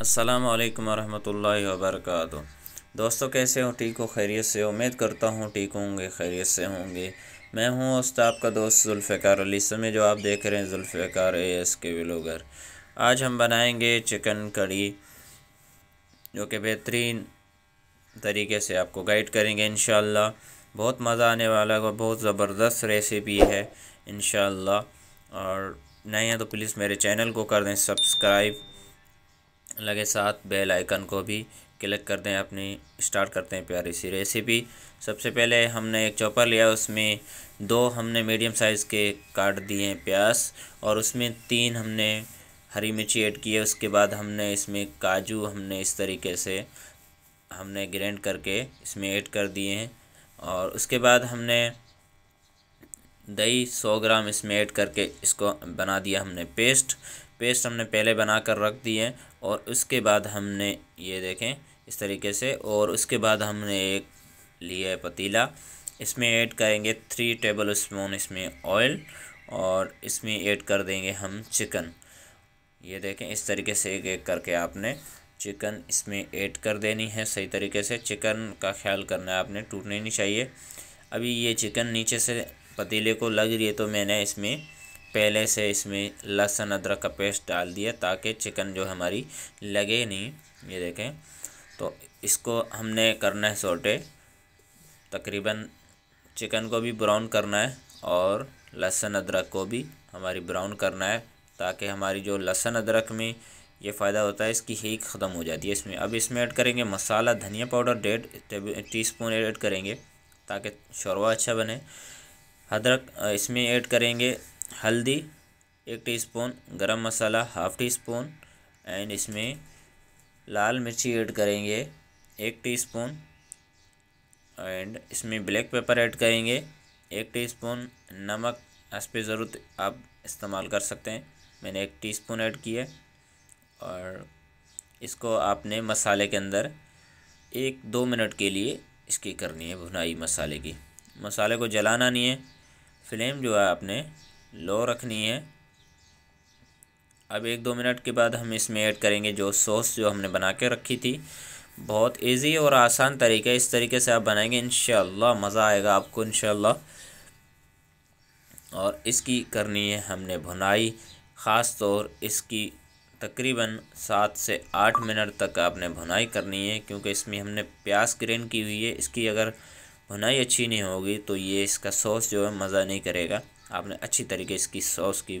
अस्सलाम वालेकुम रहमतुल्लाहि व बरकातहू दोस्तों कैसे हो ठीक हो खैरियत से उम्मीद करता हूँ ठीक होंगे खैरियत से होंगे मैं हूँ उस्ताद आपका दोस्त जुल्फ़िकार अली समय जो आप देख रहे हैं Zulfikar A S K vlogger आज हम बनाएंगे चिकन कड़ी जो कि बेहतरीन तरीके से आपको गाइड करेंगे इन बहुत मज़ा आने वाला है और बहुत ज़बरदस्त रेसिपी है इन और नहीं है तो प्लीज़ मेरे चैनल को कर दें सब्सक्राइब लगे साथ बेल आइकन को भी क्लिक कर दें अपनी स्टार्ट करते हैं प्यारी सी रेसिपी सबसे पहले हमने एक चॉपर लिया उसमें दो हमने मीडियम साइज़ के काट दिए प्याज और उसमें तीन हमने हरी मिर्ची ऐड की है उसके बाद हमने इसमें काजू हमने इस तरीके से हमने ग्रैंड करके इसमें ऐड कर दिए हैं और उसके बाद हमने दही 100 ग्राम इसमें ऐड करके इसको बना दिया हमने पेस्ट पेस्ट हमने पहले बना कर रख दिए और उसके बाद हमने ये देखें इस तरीके से और उसके बाद हमने एक लिया है पतीला इसमें ऐड करेंगे थ्री टेबल स्पून इसमें ऑयल और इसमें ऐड कर देंगे हम चिकन ये देखें इस तरीके से एक एक करके आपने चिकन इसमें ऐड कर देनी है सही तरीके से चिकन का ख्याल करना है आपने टूटने नहीं चाहिए अभी ये चिकन नीचे से पतीले को लग रही है तो मैंने इसमें पहले से इसमें लहसुन अदरक का पेस्ट डाल दिया ताकि चिकन जो हमारी लगे नहीं ये देखें तो इसको हमने करना है सोटे तकरीबन चिकन को भी ब्राउन करना है और लहसुन अदरक को भी हमारी ब्राउन करना है ताकि हमारी जो लहसुन अदरक में ये फ़ायदा होता है इसकी हीक ख़त्म हो जाती है इसमें अब इसमें ऐड करेंगे मसाला धनिया पाउडर डेढ़ टी स्पून ऐड करेंगे ताकि शौरवा अच्छा बने अदरक इसमें ऐड करेंगे हल्दी एक teaspoon garam masala half teaspoon and इसमें लाल मिर्ची ऐड करेंगे एक टीस्पून एंड इसमें ब्लैक पेपर ऐड करेंगे एक टीस्पून नमक इस पर ज़रूरत आप इस्तेमाल कर सकते हैं मैंने एक टीस्पून ऐड किया और इसको आपने मसाले के अंदर एक दो मिनट के लिए इसकी करनी है भुनाई मसाले की मसाले को जलाना नहीं है फ्लेम जो है आपने लो रखनी है अब एक दो मिनट के बाद हम इसमें ऐड करेंगे जो सॉस जो हमने बना के रखी थी बहुत इजी और आसान तरीका इस तरीके से आप बनाएंगे इन मज़ा आएगा आपको इन और इसकी करनी है हमने भुनाई ख़ास तौर इसकी तकरीबन सात से आठ मिनट तक आपने भुनाई करनी है क्योंकि इसमें हमने प्याज ग्रेन की हुई है इसकी अगर भुनाई अच्छी नहीं होगी तो ये इसका सॉस जो है मज़ा नहीं करेगा आपने अच्छी तरीके इसकी सॉस की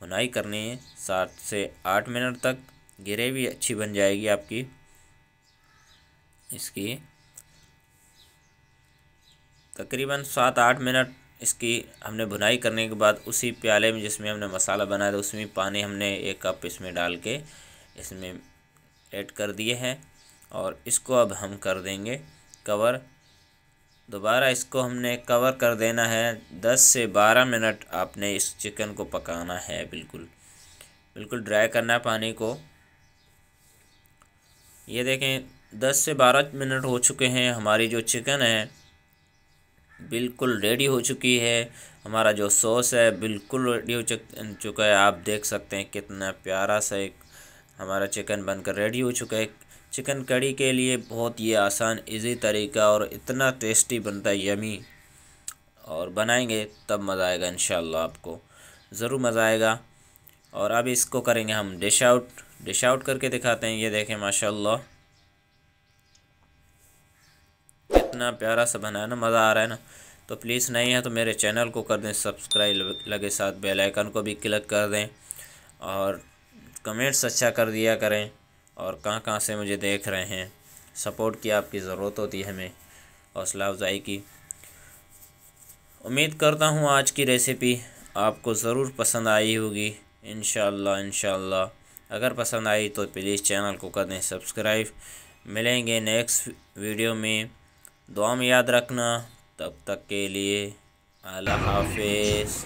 बुनाई करनी है सात से आठ मिनट तक ग्रेवी अच्छी बन जाएगी आपकी इसकी तकरीबन सात आठ मिनट इसकी हमने बुनाई करने के बाद उसी प्याले में जिसमें हमने मसाला बनाया था उसमें पानी हमने एक कप इसमें डाल के इसमें ऐड कर दिए हैं और इसको अब हम कर देंगे कवर दोबारा इसको हमने कवर कर देना है दस से बारह मिनट आपने इस चिकन को पकाना है बिल्कुल बिल्कुल ड्राई करना है पानी को ये देखें दस से बारह मिनट हो चुके हैं हमारी जो चिकन है बिल्कुल रेडी हो चुकी है हमारा जो सॉस है बिल्कुल रेडी हो चुका है आप देख सकते हैं कितना प्यारा सा एक हमारा चिकन बनकर रेडी हो चुका है चिकन कड़ी के लिए बहुत ही आसान इजी तरीका और इतना टेस्टी बनता है यमी और बनाएंगे तब मज़ा आएगा इन आपको ज़रूर मज़ा आएगा और अब इसको करेंगे हम डिश आउट डिश आउट करके दिखाते हैं ये देखें माशाल्लाह कितना प्यारा सा बना है ना मज़ा आ रहा है ना तो प्लीज़ नहीं है तो मेरे चैनल को कर दें सब्सक्राइब लगे साथ बेल आइकन को भी क्लिक कर दें और कमेंट्स अच्छा कर दिया करें और कहाँ कहाँ से मुझे देख रहे हैं सपोर्ट की आपकी ज़रूरत होती है हमें हौसला अफजाई की उम्मीद करता हूँ आज की रेसिपी आपको ज़रूर पसंद आई होगी इन इनशाला अगर पसंद आई तो प्लीज़ चैनल को कर दें सब्सक्राइब मिलेंगे नेक्स्ट वीडियो में दुआ में याद रखना तब तक के लिए अल्लाह हाफिज़